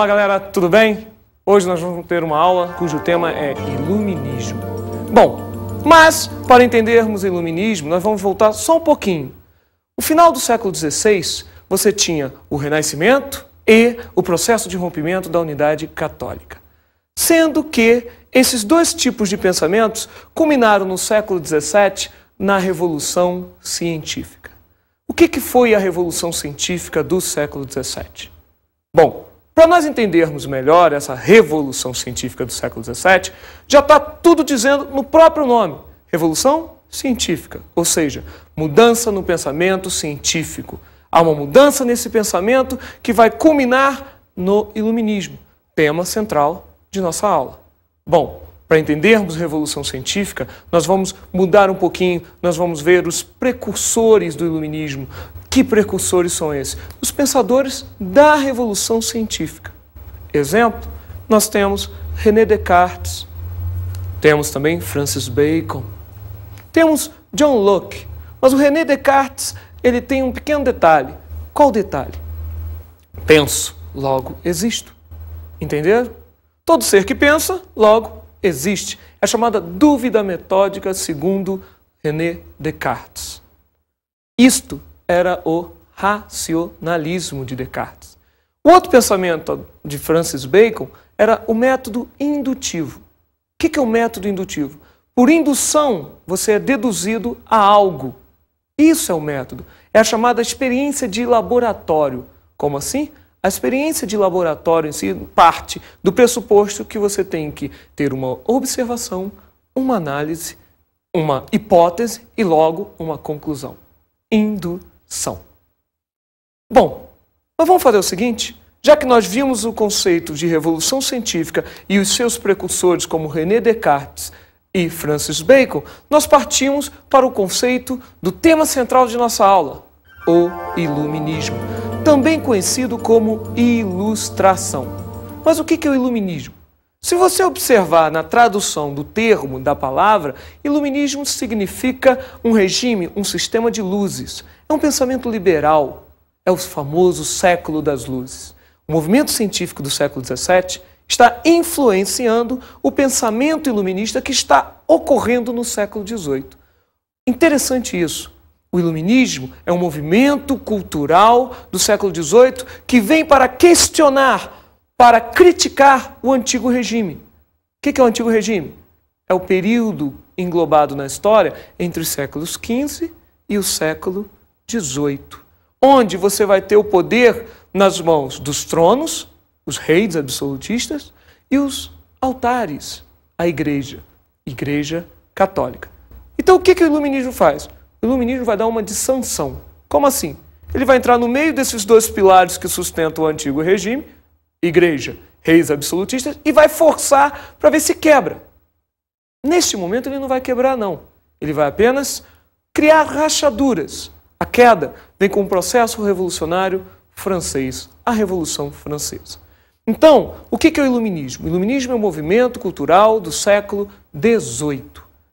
Olá, galera, tudo bem? Hoje nós vamos ter uma aula cujo tema é Iluminismo. Bom, mas para entendermos Iluminismo, nós vamos voltar só um pouquinho. No final do século XVI, você tinha o Renascimento e o processo de rompimento da unidade católica. Sendo que esses dois tipos de pensamentos culminaram no século XVII na Revolução Científica. O que, que foi a Revolução Científica do século XVII? Bom, para nós entendermos melhor essa revolução científica do século XVII, já está tudo dizendo no próprio nome: revolução científica, ou seja, mudança no pensamento científico. Há uma mudança nesse pensamento que vai culminar no iluminismo, tema central de nossa aula. Bom, para entendermos revolução científica, nós vamos mudar um pouquinho, nós vamos ver os precursores do iluminismo, que precursores são esses? Os pensadores da revolução científica. Exemplo, nós temos René Descartes, temos também Francis Bacon, temos John Locke, mas o René Descartes ele tem um pequeno detalhe. Qual detalhe? Penso, logo existo. Entenderam? Todo ser que pensa, logo existe. É chamada dúvida metódica segundo René Descartes. Isto era o racionalismo de Descartes. O outro pensamento de Francis Bacon era o método indutivo. O que é o método indutivo? Por indução, você é deduzido a algo. Isso é o método. É a chamada experiência de laboratório. Como assim? A experiência de laboratório em si parte do pressuposto que você tem que ter uma observação, uma análise, uma hipótese e logo uma conclusão. Indutivo são. Bom, mas vamos fazer o seguinte: já que nós vimos o conceito de revolução científica e os seus precursores, como René Descartes e Francis Bacon, nós partimos para o conceito do tema central de nossa aula, o iluminismo, também conhecido como ilustração. Mas o que é o iluminismo? Se você observar na tradução do termo, da palavra, iluminismo significa um regime, um sistema de luzes. É um pensamento liberal, é o famoso século das luzes. O movimento científico do século XVII está influenciando o pensamento iluminista que está ocorrendo no século XVIII. Interessante isso. O iluminismo é um movimento cultural do século XVIII que vem para questionar, para criticar o antigo regime. O que é o antigo regime? É o período englobado na história entre os séculos XV e o século 18, onde você vai ter o poder nas mãos dos tronos, os reis absolutistas, e os altares, a igreja, igreja católica. Então o que, que o iluminismo faz? O iluminismo vai dar uma dissanção. Como assim? Ele vai entrar no meio desses dois pilares que sustentam o antigo regime, igreja, reis absolutistas, e vai forçar para ver se quebra. Neste momento ele não vai quebrar, não. Ele vai apenas criar rachaduras queda vem com o processo revolucionário francês, a Revolução Francesa. Então, o que é o iluminismo? O iluminismo é um movimento cultural do século XVIII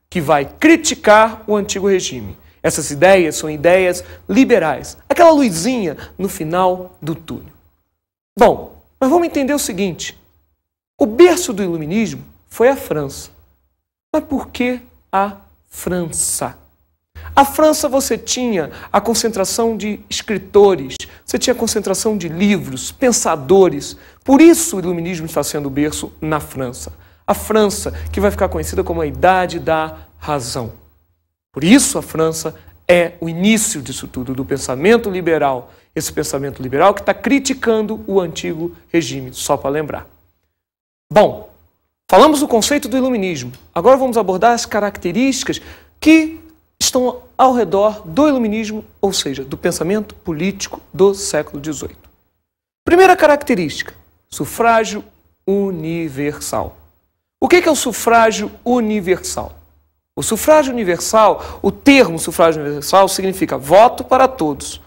que vai criticar o antigo regime. Essas ideias são ideias liberais, aquela luzinha no final do túnel. Bom, mas vamos entender o seguinte: o berço do iluminismo foi a França. Mas por que a França? A França você tinha a concentração de escritores, você tinha a concentração de livros, pensadores. Por isso o iluminismo está sendo berço na França. A França que vai ficar conhecida como a Idade da Razão. Por isso a França é o início disso tudo, do pensamento liberal. Esse pensamento liberal que está criticando o antigo regime, só para lembrar. Bom, falamos do conceito do iluminismo. Agora vamos abordar as características que estão ao redor do iluminismo, ou seja, do pensamento político do século XVIII. Primeira característica: sufrágio universal. O é que é o sufrágio universal? O sufrágio universal, o termo sufrágio universal significa voto para todos.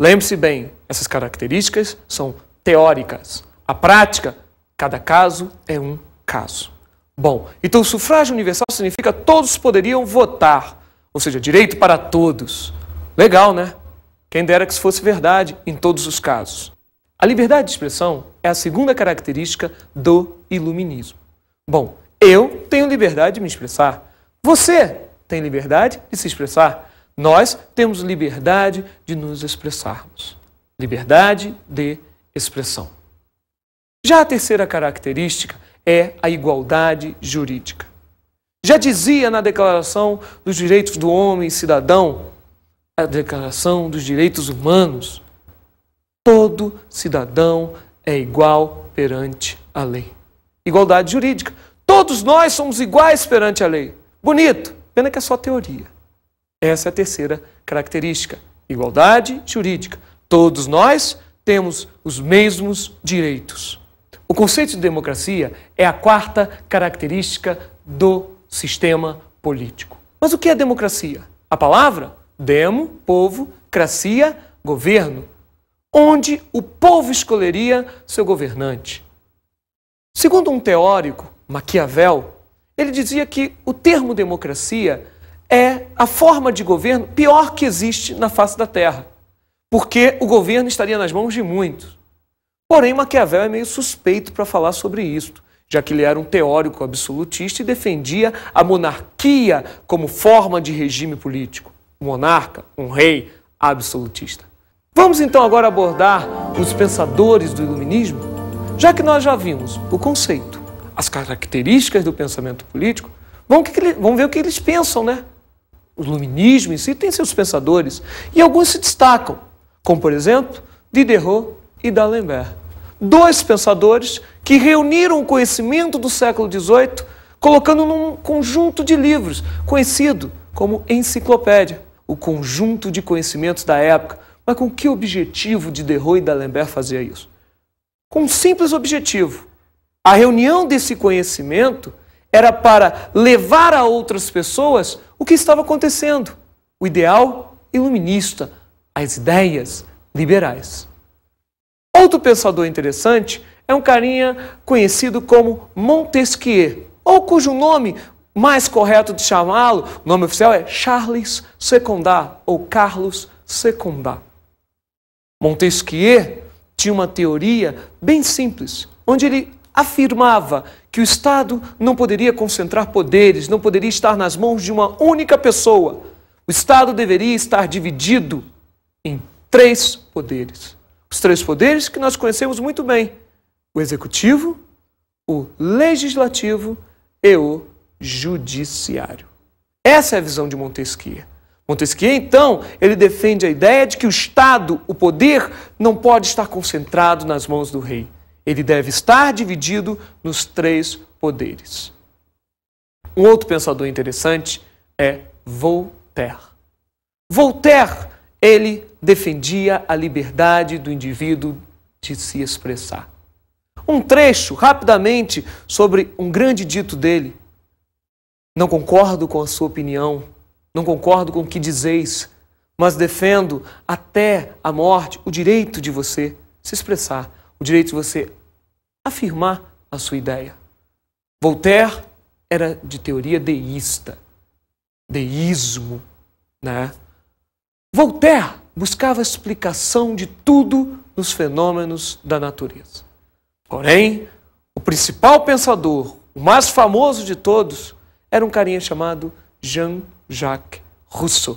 Lembre-se bem, essas características são teóricas. A prática, cada caso é um caso. Bom, então o sufrágio universal significa todos poderiam votar. Ou seja, direito para todos. Legal, né? Quem dera que isso fosse verdade em todos os casos. A liberdade de expressão é a segunda característica do iluminismo. Bom, eu tenho liberdade de me expressar. Você tem liberdade de se expressar. Nós temos liberdade de nos expressarmos. Liberdade de expressão. Já a terceira característica é a igualdade jurídica. Já dizia na Declaração dos Direitos do Homem e Cidadão, a Declaração dos Direitos Humanos, todo cidadão é igual perante a lei. Igualdade jurídica. Todos nós somos iguais perante a lei. Bonito, pena que é só teoria. Essa é a terceira característica. Igualdade jurídica. Todos nós temos os mesmos direitos. O conceito de democracia é a quarta característica do sistema político. Mas o que é democracia? A palavra demo, povo, cracia, governo, onde o povo escolheria seu governante. Segundo um teórico, Maquiavel, ele dizia que o termo democracia é a forma de governo pior que existe na face da Terra, porque o governo estaria nas mãos de muitos. Porém, Maquiavel é meio suspeito para falar sobre isso, já que ele era um teórico absolutista e defendia a monarquia como forma de regime político. Um monarca, um rei absolutista. Vamos então agora abordar os pensadores do iluminismo? Já que nós já vimos o conceito, as características do pensamento político, vamos, ver o que eles pensam, né? O iluminismo em si tem seus pensadores e alguns se destacam, como por exemplo Diderot e D'Alembert. Dois pensadores que reuniram o conhecimento do século XVIII, colocando num conjunto de livros, conhecido como enciclopédia, o conjunto de conhecimentos da época. Mas com que objetivo de Diderot e D'Alembert fazia isso? Com um simples objetivo. A reunião desse conhecimento era para levar a outras pessoas o que estava acontecendo, o ideal iluminista, as ideias liberais. Outro pensador interessante é um carinha conhecido como Montesquieu, ou cujo nome mais correto de chamá-lo, o nome oficial é Charles Secondat ou Carlos Secondat. Montesquieu tinha uma teoria bem simples, onde ele afirmava que o Estado não poderia concentrar poderes, não poderia estar nas mãos de uma única pessoa. O Estado deveria estar dividido em três poderes. Os três poderes que nós conhecemos muito bem: o executivo, o legislativo e o judiciário. Essa é a visão de Montesquieu. Montesquieu, então, ele defende a ideia de que o Estado, o poder, não pode estar concentrado nas mãos do rei. Ele deve estar dividido nos três poderes. Um outro pensador interessante é Voltaire. Voltaire, ele defendia a liberdade do indivíduo de se expressar um trecho rapidamente sobre um grande dito dele. Não concordo com a sua opinião, não concordo com o que dizeis, mas defendo até a morte o direito de você se expressar, o direito de você afirmar a sua ideia. Voltaire era de teoria deísta, deísmo, né? Voltaire buscava explicação de tudo nos fenômenos da natureza. Porém, o principal pensador, o mais famoso de todos, era um carinha chamado Jean-Jacques Rousseau.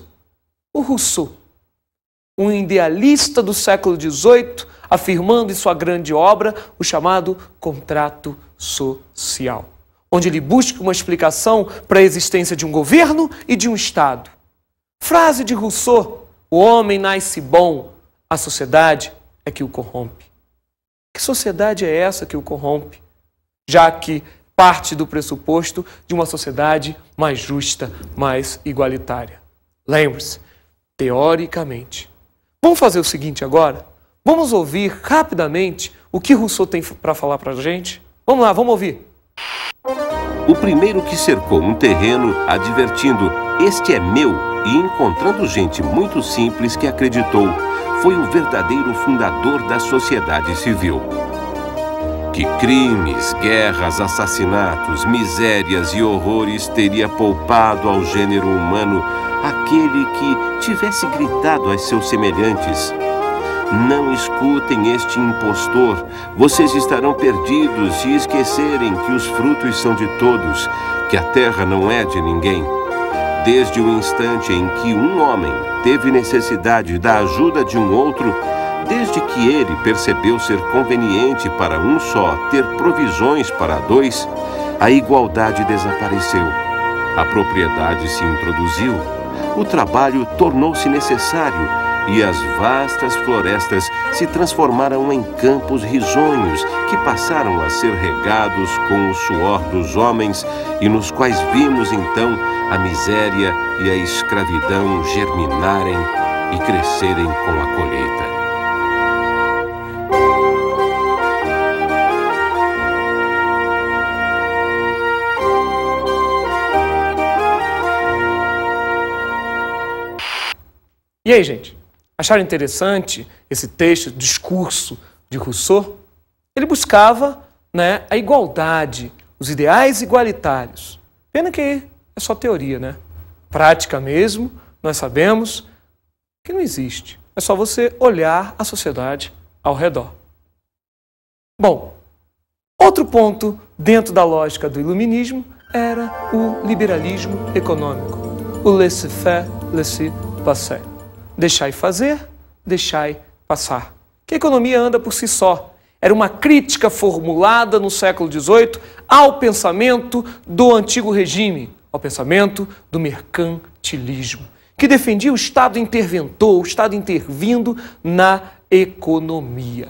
O Rousseau, um idealista do século XVIII, afirmando em sua grande obra o chamado contrato social, onde ele busca uma explicação para a existência de um governo e de um Estado. Frase de Rousseau: O homem nasce bom, a sociedade é que o corrompe. Que sociedade é essa que o corrompe? Já que parte do pressuposto de uma sociedade mais justa, mais igualitária. Lembre-se, teoricamente. Vamos fazer o seguinte agora? Vamos ouvir rapidamente o que Rousseau tem para falar para a gente? Vamos lá, vamos ouvir. O primeiro que cercou um terreno, advertindo: Este é meu, e encontrando gente muito simples que acreditou: foi o verdadeiro fundador da sociedade civil. Que crimes, guerras, assassinatos, misérias e horrores teria poupado ao gênero humano aquele que tivesse gritado a seus semelhantes: Não escutem este impostor, vocês estarão perdidos e esquecerem que os frutos são de todos, que a terra não é de ninguém. Desde o instante em que um homem teve necessidade da ajuda de um outro, desde que ele percebeu ser conveniente para um só ter provisões para dois, a igualdade desapareceu. A propriedade se introduziu. O trabalho tornou-se necessário e as vastas florestas se transformaram em campos risonhos que passaram a ser regados com o suor dos homens e nos quais vimos então a miséria e a escravidão germinarem e crescerem com a colheita. E aí, gente? Acharam interessante esse texto, discurso de Rousseau? Ele buscava né, a igualdade, os ideais igualitários. Pena que é só teoria, né? Prática mesmo, nós sabemos que não existe. É só você olhar a sociedade ao redor. Bom, outro ponto dentro da lógica do iluminismo era o liberalismo econômico, o laissez-faire, laissez-passer deixai fazer, deixai passar. Que a economia anda por si só. Era uma crítica formulada no século XVIII ao pensamento do antigo regime, ao pensamento do mercantilismo, que defendia o Estado interventor, o Estado intervindo na economia.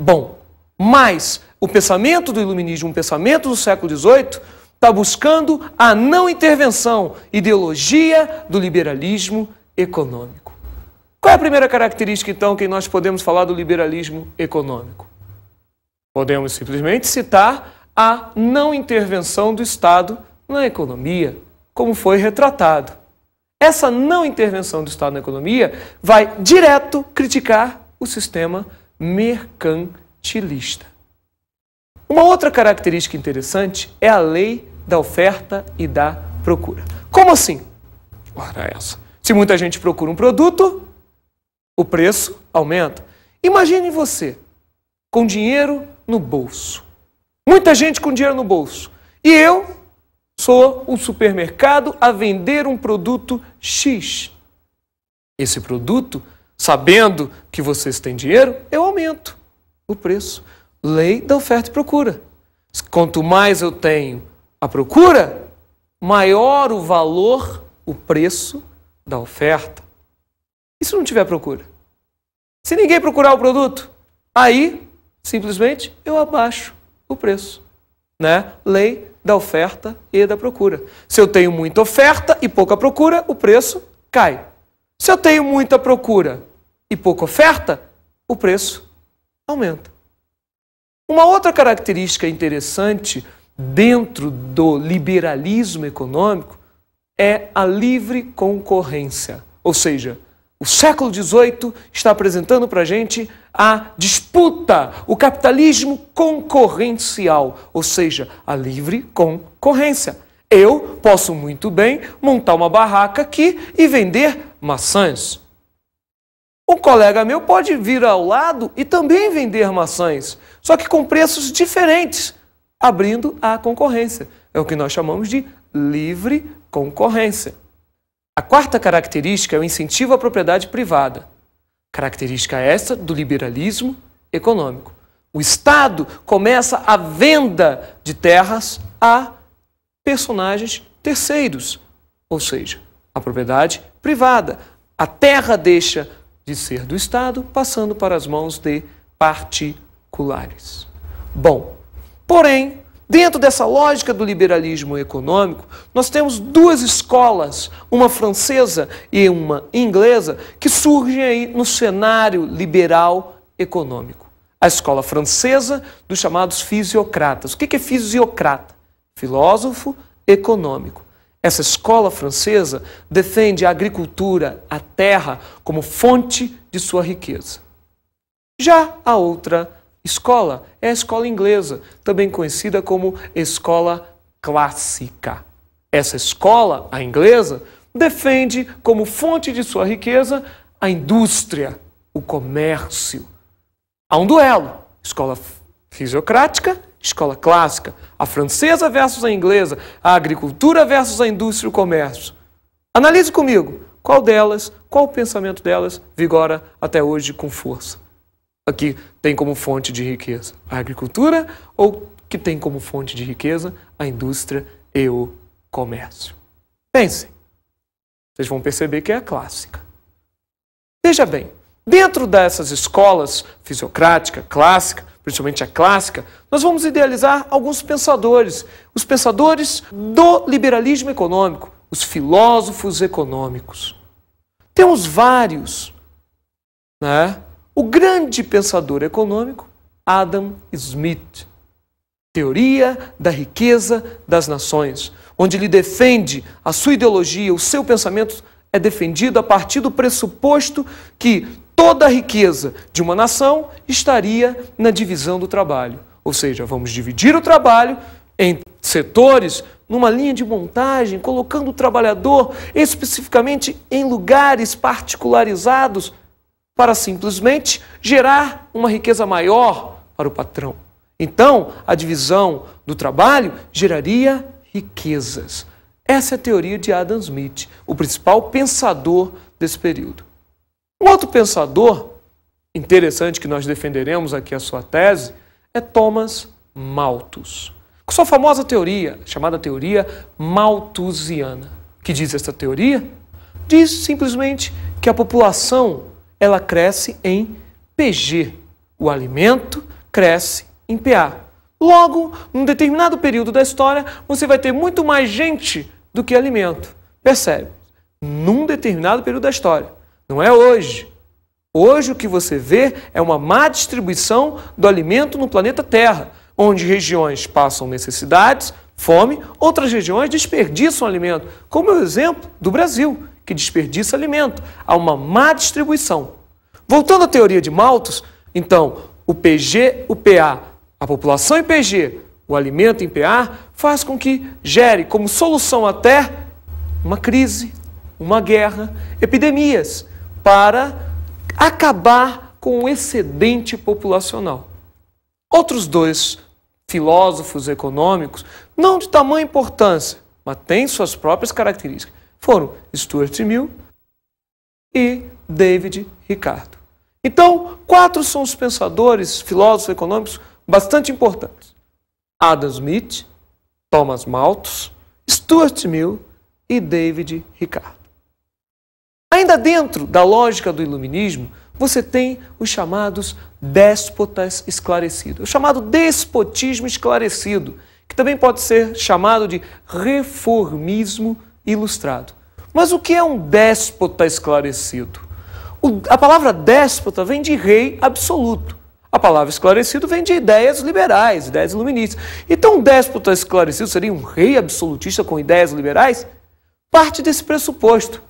Bom, mas o pensamento do iluminismo, o pensamento do século XVIII, está buscando a não intervenção, ideologia do liberalismo econômico. Qual é a primeira característica, então, que nós podemos falar do liberalismo econômico? Podemos simplesmente citar a não intervenção do Estado na economia, como foi retratado. Essa não intervenção do Estado na economia vai direto criticar o sistema mercantilista. Uma outra característica interessante é a lei da oferta e da procura. Como assim? Ora, essa. Se muita gente procura um produto, o preço aumenta. Imagine você com dinheiro no bolso. Muita gente com dinheiro no bolso. E eu sou um supermercado a vender um produto X. Esse produto, sabendo que vocês têm dinheiro, eu aumento o preço. Lei da oferta e procura. Quanto mais eu tenho a procura, maior o valor, o preço da oferta. E se não tiver procura? Se ninguém procurar o produto, aí simplesmente eu abaixo o preço. Né? Lei da oferta e da procura. Se eu tenho muita oferta e pouca procura, o preço cai. Se eu tenho muita procura e pouca oferta, o preço aumenta. Uma outra característica interessante dentro do liberalismo econômico é a livre concorrência, ou seja, o século XVIII está apresentando para a gente a disputa, o capitalismo concorrencial, ou seja, a livre concorrência. Eu posso muito bem montar uma barraca aqui e vender maçãs. Um colega meu pode vir ao lado e também vender maçãs, só que com preços diferentes, abrindo a concorrência. É o que nós chamamos de livre concorrência. A quarta característica é o incentivo à propriedade privada, característica essa do liberalismo econômico. O Estado começa a venda de terras a personagens terceiros, ou seja, a propriedade privada. A terra deixa de ser do Estado, passando para as mãos de particulares. Bom, porém, Dentro dessa lógica do liberalismo econômico, nós temos duas escolas, uma francesa e uma inglesa, que surgem aí no cenário liberal econômico. A escola francesa dos chamados fisiocratas. O que é fisiocrata? Filósofo econômico. Essa escola francesa defende a agricultura, a terra, como fonte de sua riqueza. Já a outra Escola é a escola inglesa, também conhecida como escola clássica. Essa escola, a inglesa, defende como fonte de sua riqueza a indústria, o comércio. Há um duelo: escola fisiocrática, escola clássica, a francesa versus a inglesa, a agricultura versus a indústria e o comércio. Analise comigo qual delas, qual o pensamento delas vigora até hoje com força que tem como fonte de riqueza a agricultura ou que tem como fonte de riqueza a indústria e o comércio. Pensem, vocês vão perceber que é a clássica. Veja bem, dentro dessas escolas fisiocrática, clássica, principalmente a clássica, nós vamos idealizar alguns pensadores, os pensadores do liberalismo econômico, os filósofos econômicos. Temos vários, né? o grande pensador econômico Adam Smith. Teoria da riqueza das nações, onde ele defende a sua ideologia, o seu pensamento é defendido a partir do pressuposto que toda a riqueza de uma nação estaria na divisão do trabalho. Ou seja, vamos dividir o trabalho em setores, numa linha de montagem, colocando o trabalhador especificamente em lugares particularizados para simplesmente gerar uma riqueza maior para o patrão. Então, a divisão do trabalho geraria riquezas. Essa é a teoria de Adam Smith, o principal pensador desse período. Um outro pensador interessante que nós defenderemos aqui a sua tese é Thomas Malthus. Com sua famosa teoria, chamada teoria malthusiana, que diz esta teoria? Diz simplesmente que a população ela cresce em PG. O alimento cresce em PA. Logo, num determinado período da história, você vai ter muito mais gente do que alimento. Percebe? Num determinado período da história. Não é hoje. Hoje o que você vê é uma má distribuição do alimento no planeta Terra, onde regiões passam necessidades, fome, outras regiões desperdiçam alimento, como é o exemplo do Brasil que desperdiça alimento. Há uma má distribuição. Voltando à teoria de Malthus, então, o PG, o PA, a população em PG, o alimento em PA, faz com que gere como solução até uma crise, uma guerra, epidemias, para acabar com o excedente populacional. Outros dois filósofos econômicos, não de tamanha importância, mas têm suas próprias características foram Stuart Mill e David Ricardo. Então, quatro são os pensadores, filósofos econômicos bastante importantes: Adam Smith, Thomas Malthus, Stuart Mill e David Ricardo. Ainda dentro da lógica do iluminismo, você tem os chamados déspotas esclarecidos, o chamado despotismo esclarecido, que também pode ser chamado de reformismo ilustrado. Mas o que é um déspota esclarecido? O, a palavra déspota vem de rei absoluto. A palavra esclarecido vem de ideias liberais, ideias iluministas. Então, um déspota esclarecido seria um rei absolutista com ideias liberais? Parte desse pressuposto.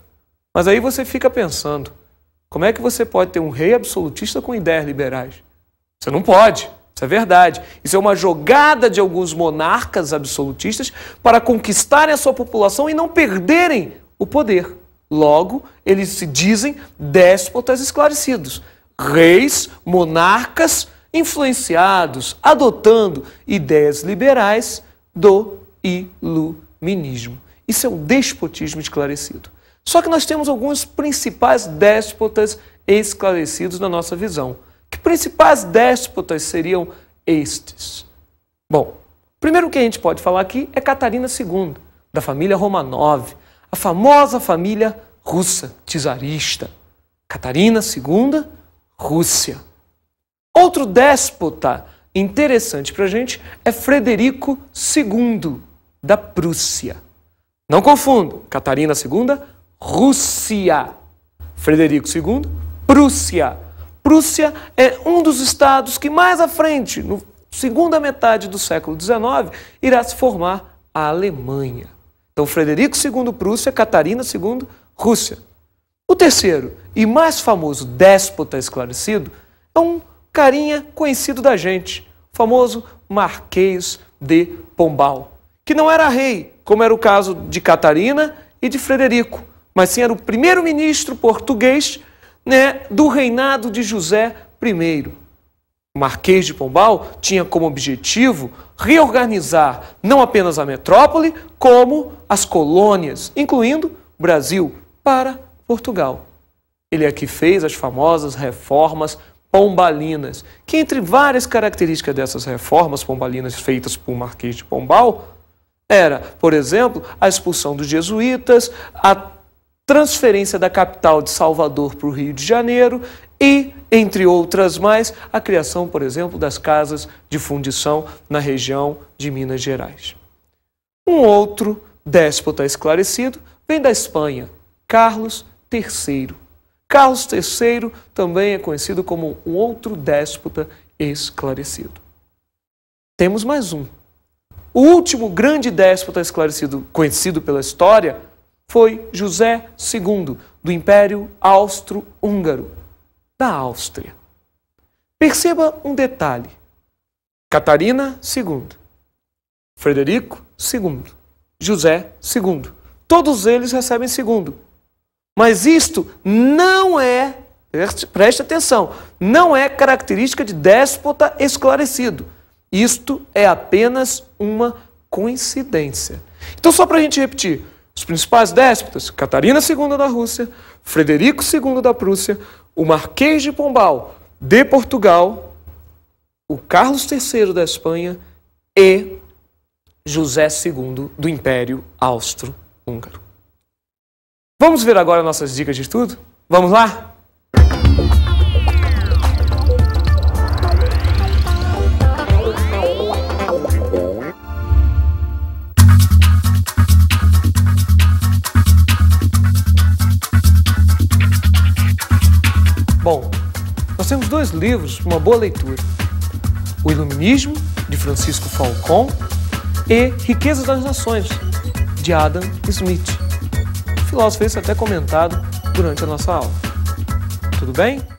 Mas aí você fica pensando: como é que você pode ter um rei absolutista com ideias liberais? Você não pode. Isso é verdade. Isso é uma jogada de alguns monarcas absolutistas para conquistarem a sua população e não perderem o poder. Logo, eles se dizem déspotas esclarecidos, reis, monarcas influenciados, adotando ideias liberais do iluminismo. Isso é um despotismo esclarecido. Só que nós temos alguns principais déspotas esclarecidos na nossa visão. Que principais déspotas seriam estes? Bom, primeiro que a gente pode falar aqui é Catarina II, da família Romanov, a famosa família russa, czarista. Catarina II, Rússia. Outro déspota interessante para a gente é Frederico II, da Prússia. Não confundo, Catarina II, Rússia. Frederico II, Prússia. Prússia é um dos estados que mais à frente, na segunda metade do século XIX, irá se formar a Alemanha. Então, Frederico II Prússia, Catarina II Rússia. O terceiro e mais famoso déspota esclarecido é um carinha conhecido da gente, o famoso Marquês de Pombal, que não era rei, como era o caso de Catarina e de Frederico, mas sim era o primeiro-ministro português né, do reinado de José I. O Marquês de Pombal tinha como objetivo reorganizar não apenas a metrópole, como as colônias, incluindo Brasil, para Portugal. Ele é que fez as famosas reformas pombalinas, que entre várias características dessas reformas pombalinas feitas por Marquês de Pombal, era, por exemplo, a expulsão dos jesuítas, a transferência da capital de Salvador para o Rio de Janeiro e, entre outras mais, a criação, por exemplo, das casas de fundição na região de Minas Gerais. Um outro déspota esclarecido vem da Espanha, Carlos III. Carlos III também é conhecido como um outro déspota esclarecido. Temos mais um. O último grande déspota esclarecido conhecido pela história foi José II, do Império Austro-Húngaro, da Áustria. Perceba um detalhe: Catarina II, Frederico II, José II. Todos eles recebem segundo. Mas isto não é, preste atenção, não é característica de déspota esclarecido. Isto é apenas uma coincidência. Então, só para a gente repetir, os principais déspotas, Catarina II da Rússia, Frederico II da Prússia, o Marquês de Pombal de Portugal, o Carlos III da Espanha e José II do Império Austro-Húngaro. Vamos ver agora nossas dicas de estudo? Vamos lá? dois livros para uma boa leitura: O Iluminismo, de Francisco Falcon, e Riquezas das Nações, de Adam Smith. O filósofo esse até comentado durante a nossa aula. Tudo bem?